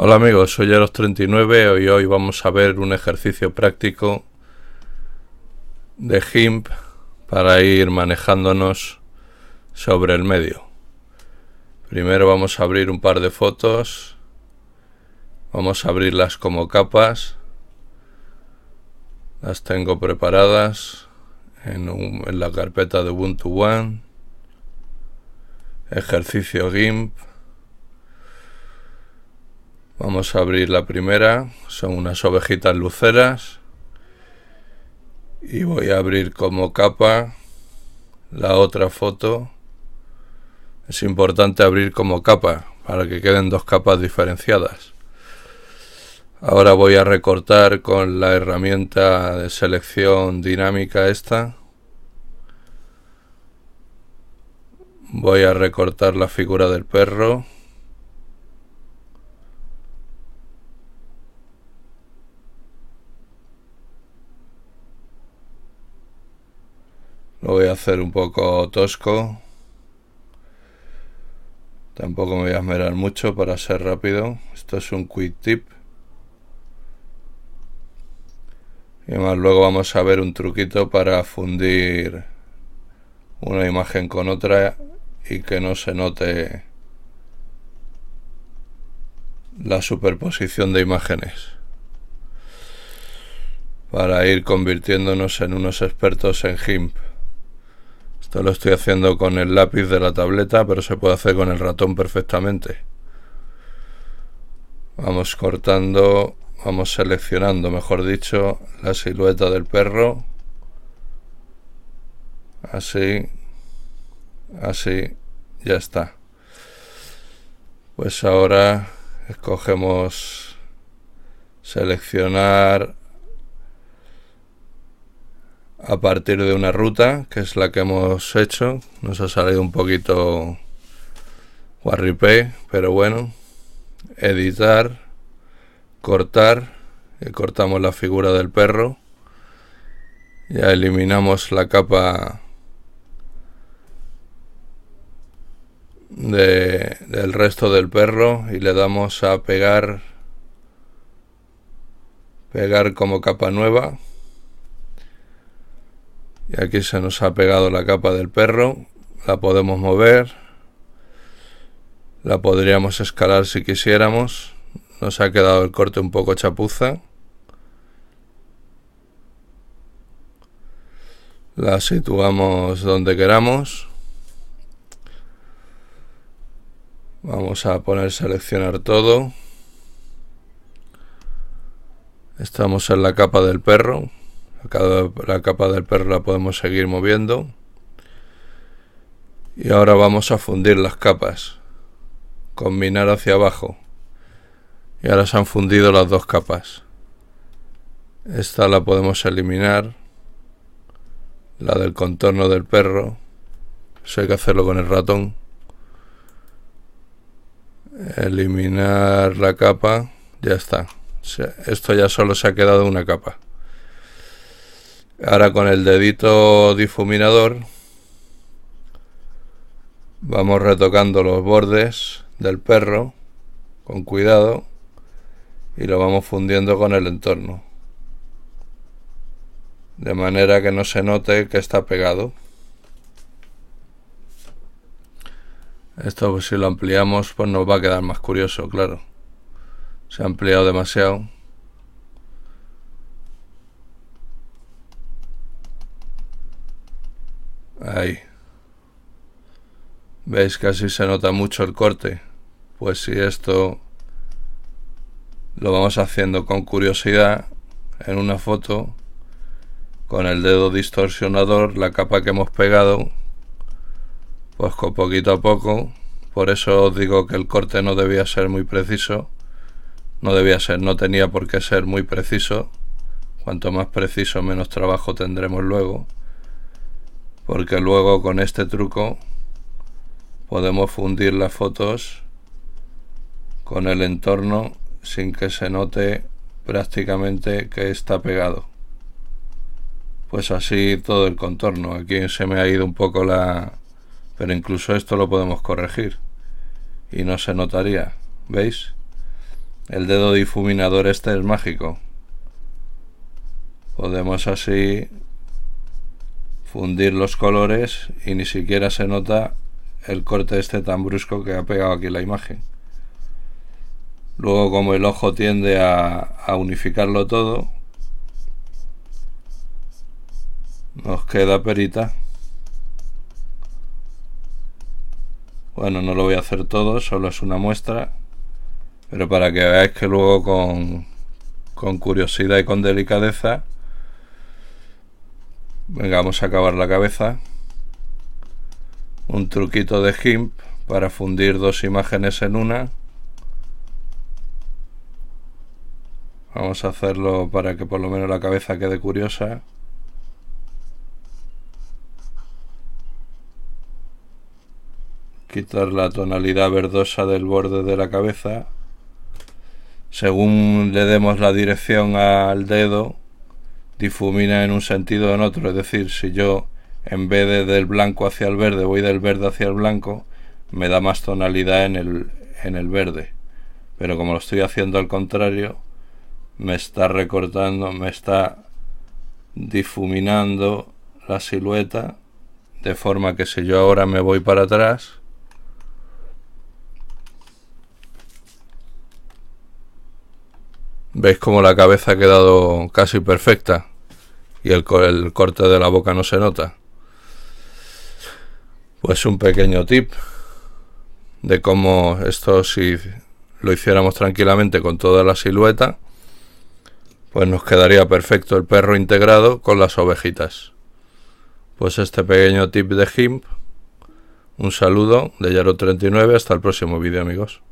Hola amigos, soy los 39 y hoy vamos a ver un ejercicio práctico de GIMP para ir manejándonos sobre el medio. Primero vamos a abrir un par de fotos, vamos a abrirlas como capas, las tengo preparadas en, en la carpeta de Ubuntu One, ejercicio GIMP, Vamos a abrir la primera, son unas ovejitas luceras y voy a abrir como capa la otra foto. Es importante abrir como capa para que queden dos capas diferenciadas. Ahora voy a recortar con la herramienta de selección dinámica esta. Voy a recortar la figura del perro. Lo voy a hacer un poco tosco. Tampoco me voy a esmerar mucho para ser rápido. Esto es un quick tip. Y más luego vamos a ver un truquito para fundir una imagen con otra y que no se note la superposición de imágenes. Para ir convirtiéndonos en unos expertos en GIMP. Esto lo estoy haciendo con el lápiz de la tableta, pero se puede hacer con el ratón perfectamente. Vamos cortando, vamos seleccionando, mejor dicho, la silueta del perro. Así, así, ya está. Pues ahora escogemos seleccionar a partir de una ruta, que es la que hemos hecho. Nos ha salido un poquito guarripé, pero bueno. Editar, cortar, y cortamos la figura del perro. Ya eliminamos la capa del resto del perro y le damos a pegar pegar como capa nueva y aquí se nos ha pegado la capa del perro. La podemos mover. La podríamos escalar si quisiéramos. Nos ha quedado el corte un poco chapuza. La situamos donde queramos. Vamos a poner seleccionar todo. Estamos en la capa del perro la capa del perro la podemos seguir moviendo. Y ahora vamos a fundir las capas. Combinar hacia abajo. Y ahora se han fundido las dos capas. Esta la podemos eliminar. La del contorno del perro. Eso hay que hacerlo con el ratón. Eliminar la capa. Ya está. Esto ya solo se ha quedado una capa. Ahora con el dedito difuminador vamos retocando los bordes del perro con cuidado y lo vamos fundiendo con el entorno de manera que no se note que está pegado esto pues, si lo ampliamos pues nos va a quedar más curioso claro se ha ampliado demasiado Veis que así se nota mucho el corte. Pues si esto lo vamos haciendo con curiosidad en una foto, con el dedo distorsionador, la capa que hemos pegado, pues con poquito a poco. Por eso os digo que el corte no debía ser muy preciso. No debía ser, no tenía por qué ser muy preciso. Cuanto más preciso, menos trabajo tendremos luego. Porque luego con este truco podemos fundir las fotos con el entorno sin que se note prácticamente que está pegado pues así todo el contorno aquí se me ha ido un poco la pero incluso esto lo podemos corregir y no se notaría veis el dedo difuminador este es mágico podemos así fundir los colores y ni siquiera se nota el corte este tan brusco que ha pegado aquí la imagen. Luego como el ojo tiende a, unificarlo todo, nos queda perita. Bueno, no lo voy a hacer todo, solo es una muestra, pero para que veáis que luego con, con curiosidad y con delicadeza, vengamos a acabar la cabeza un truquito de GIMP para fundir dos imágenes en una. Vamos a hacerlo para que por lo menos la cabeza quede curiosa. Quitar la tonalidad verdosa del borde de la cabeza. Según le demos la dirección al dedo, difumina en un sentido o en otro. Es decir, si yo en vez de del blanco hacia el verde, voy del verde hacia el blanco, me da más tonalidad en el, en el verde. Pero como lo estoy haciendo al contrario, me está recortando, me está difuminando la silueta, de forma que si yo ahora me voy para atrás, veis como la cabeza ha quedado casi perfecta y el, el corte de la boca no se nota pues un pequeño tip de cómo esto si lo hiciéramos tranquilamente con toda la silueta, pues nos quedaría perfecto el perro integrado con las ovejitas. Pues este pequeño tip de GIMP, un saludo de Yaro39, hasta el próximo vídeo amigos.